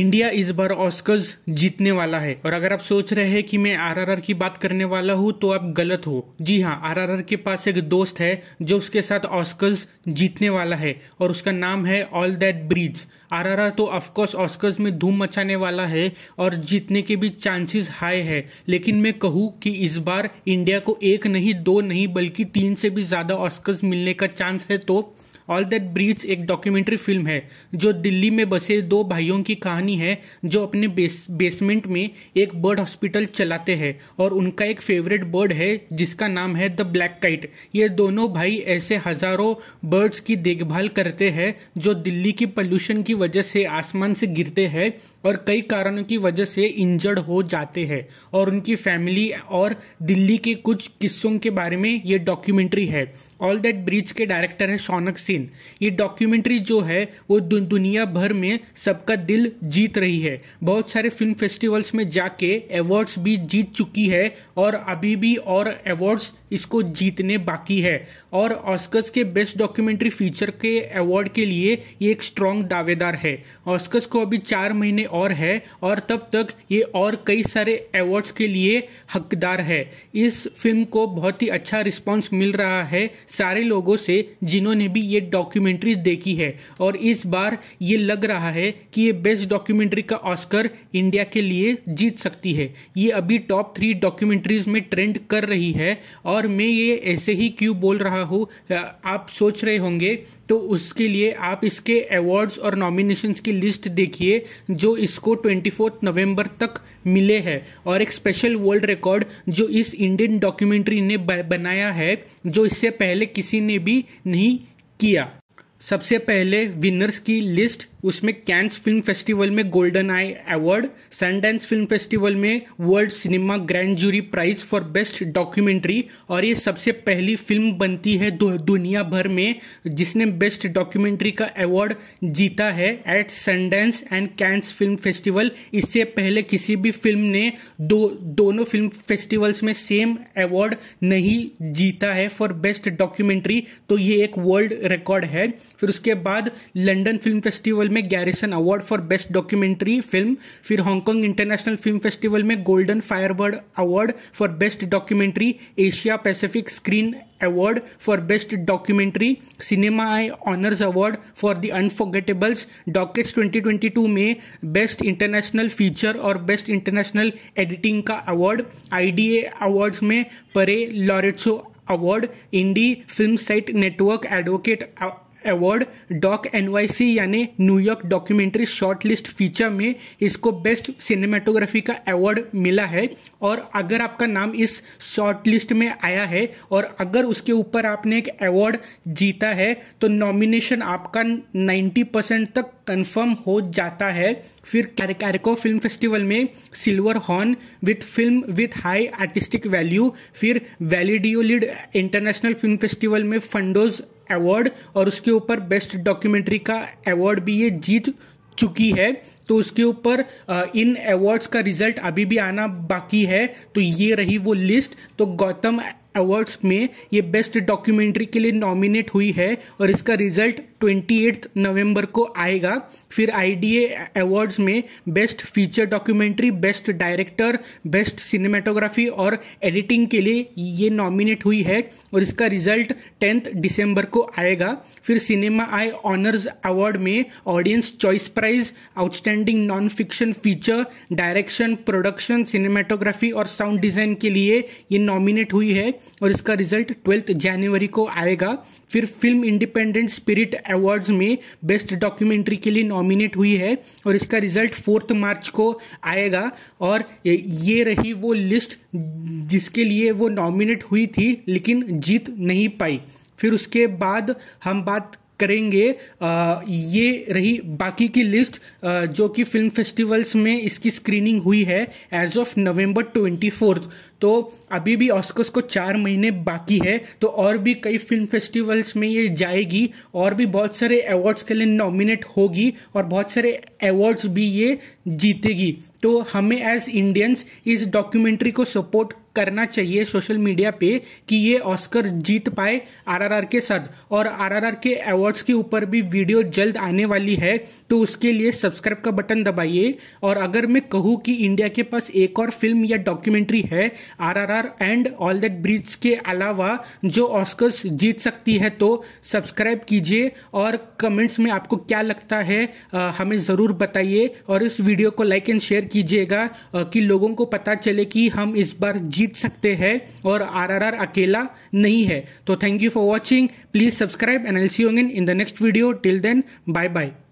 India इस बार Oscars जीतने वाला है और अगर आप सोच रहे हैं कि मैं आरआरआर की बात करने वाला हूं तो आप गलत हो जी हाँ आरआरआर के पास एक दोस्त है जो उसके साथ ऑस्कर्स जीतने वाला है और उसका नाम है ऑल दैट ब्रीड्स आरआरआर तो ऑफकोर्स ऑस्कर्स में धूम मचाने वाला है और जीतने के भी चांसेस हाई है लेकिन मैं कहूँ कि इस बार इंडिया को एक नहीं दो नहीं बल्कि तीन से भी ज्यादा ऑस्कर्स मिलने का चांस है तो ऑल दैट ब्रीच एक डॉक्यूमेंट्री फिल्म है जो दिल्ली में बसे दो भाइयों की कहानी है जो अपने बेस, बेसमेंट में एक बर्ड हॉस्पिटल चलाते हैं और उनका एक फेवरेट बर्ड है जिसका नाम है द ब्लैक काइट ये दोनों भाई ऐसे हजारों बर्ड्स की देखभाल करते हैं जो दिल्ली की पॉल्यूशन की वजह से आसमान से गिरते हैं और कई कारणों की वजह से इंजर्ड हो जाते हैं और उनकी फैमिली और दिल्ली के कुछ किस्सों के बारे में ये डॉक्यूमेंट्री है ऑल दैट ब्रिज के डायरेक्टर है शौनक सिंह 19 ये डॉक्यूमेंट्री जो है वो दु, दुनिया भर में सबका दिल जीत रही है बहुत सारे फिल्म फेस्टिवल्स में जाके अवार्ड्स भी जीत चुकी है और अभी भी और अवार्ड्स इसको जीतने बाकी है और ऑस्कर्स के बेस्ट डॉक्यूमेंट्री फीचर के अवार्ड के लिए ये एक स्ट्रॉन्ग दावेदार है ऑस्कर्स को अभी चार महीने और है और तब तक ये और कई सारे अवार्ड्स के लिए हकदार है इस फिल्म को बहुत ही अच्छा रिस्पॉन्स मिल रहा है सारे लोगों से जिन्होंने भी ये डॉक्यूमेंट्री देखी है और इस बार ये लग रहा है कि ये बेस्ट डॉक्यूमेंट्री का ऑस्कर इंडिया के लिए जीत सकती है ये अभी टॉप थ्री डॉक्यूमेंट्रीज में ट्रेंड कर रही है और और मैं ये ऐसे ही क्यों बोल रहा हूँ आप सोच रहे होंगे तो उसके लिए आप इसके अवार्ड्स और नॉमिनेशंस की लिस्ट देखिए जो इसको ट्वेंटी फोर्थ नवंबर तक मिले हैं और एक स्पेशल वर्ल्ड रिकॉर्ड जो इस इंडियन डॉक्यूमेंट्री ने बनाया है जो इससे पहले किसी ने भी नहीं किया सबसे पहले विनर्स की लिस्ट उसमें कैंस फिल्म फेस्टिवल में golden eye award Sundance film festival में world cinema grand jury prize for best documentary और ये सबसे पहली फिल्म बनती है दुनिया भर में जिसने बेस्ट डॉक्यूमेंट्री का अवार्ड जीता है at Sundance and Cannes film festival इससे पहले किसी भी फिल्म ने दो दोनों फिल्म फेस्टिवल्स में सेम अवार्ड नहीं जीता है फॉर बेस्ट डॉक्यूमेंट्री तो ये एक वर्ल्ड रिकॉर्ड है फिर उसके बाद लंडन फिल्म फेस्टिवल में Grierson award for best documentary film फिर हांगकॉन्ग इंटरनेशनल फिल्म फेस्टिवल में golden firebird award for best documentary Asia Pacific screen award for best documentary cinema eye honours award for the unforgettables dockets 2022 में best international feature और best international editing का award IDA awards में Pare Lorentz award indie film site network advocate award doc NYC यानी New York documentary short list feature में इसको best cinematography का award मिला है और अगर आपका नाम इस शॉर्ट लिस्ट में आया है और अगर उसके ऊपर आपने एक अवार्ड जीता है तो नॉमिनेशन आपका 90 परसेंट तक कंफर्म हो जाता है फिर कैरको फिल्म फेस्टिवल में silver horn with film with high artistic value फिर वैलिडियोलिड इंटरनेशनल फिल्म फेस्टिवल में फंडोज अवार्ड और उसके ऊपर बेस्ट डॉक्यूमेंट्री का अवार्ड भी ये जीत चुकी है तो उसके ऊपर इन अवार्ड्स का रिजल्ट अभी भी आना बाकी है तो ये रही वो लिस्ट तो गौतम अवार्ड्स में ये बेस्ट डॉक्यूमेंट्री के लिए नॉमिनेट हुई है और इसका रिजल्ट ट्वेंटी नवंबर को आएगा फिर आईडीए अवार्ड्स में best feature documentary best director best cinematography और एडिटिंग के लिए ये नॉमिनेट हुई है और इसका रिजल्ट टेंथ दिसंबर को आएगा फिर सिनेमा आई ऑनर्स अवार्ड में audience choice prize outstanding non fiction feature direction production cinematography और साउंड डिजाइन के लिए ये नॉमिनेट हुई है और इसका रिजल्ट ट्वेल्थ जनवरी को आएगा फिर फिल्म इंडिपेंडेंट स्पिरिट अवार्ड्स में बेस्ट डॉक्यूमेंट्री के लिए नॉमिनेट हुई है और इसका रिजल्ट फोर्थ मार्च को आएगा और ये रही वो लिस्ट जिसके लिए वो नॉमिनेट हुई थी लेकिन जीत नहीं पाई फिर उसके बाद हम बात करेंगे आ, ये रही बाकी की लिस्ट आ, जो कि फिल्म फेस्टिवल्स में इसकी स्क्रीनिंग हुई है as of November twenty fourth तो अभी भी ऑस्कर्स को चार महीने बाकी है तो और भी कई फिल्म फेस्टिवल्स में ये जाएगी और भी बहुत सारे अवार्ड्स के लिए नॉमिनेट होगी और बहुत सारे अवार्ड्स भी ये जीतेगी तो हमें एज इंडियंस इस डॉक्यूमेंट्री को सपोर्ट करना चाहिए सोशल मीडिया पे कि ये ऑस्कर जीत पाए आरआरआर के साथ और आरआरआर के अवार्ड्स के ऊपर भी वीडियो जल्द आने वाली है तो उसके लिए सब्सक्राइब का बटन दबाइए और अगर मैं कहूँ कि इंडिया के पास एक और फिल्म या डॉक्यूमेंट्री है RRR and all that breathes के अलावा जो ऑस्कर्स जीत सकती है तो सब्सक्राइब कीजिए और कमेंट्स में आपको क्या लगता है आ, हमें ज़रूर बताइए और इस वीडियो को लाइक एंड शेयर कीजिएगा कि लोगों को पता चले कि हम इस बार जीत जीत सकते हैं और आरआरआर अकेला नहीं है तो thank you for watching please subscribe and I'll see in the next video till then bye bye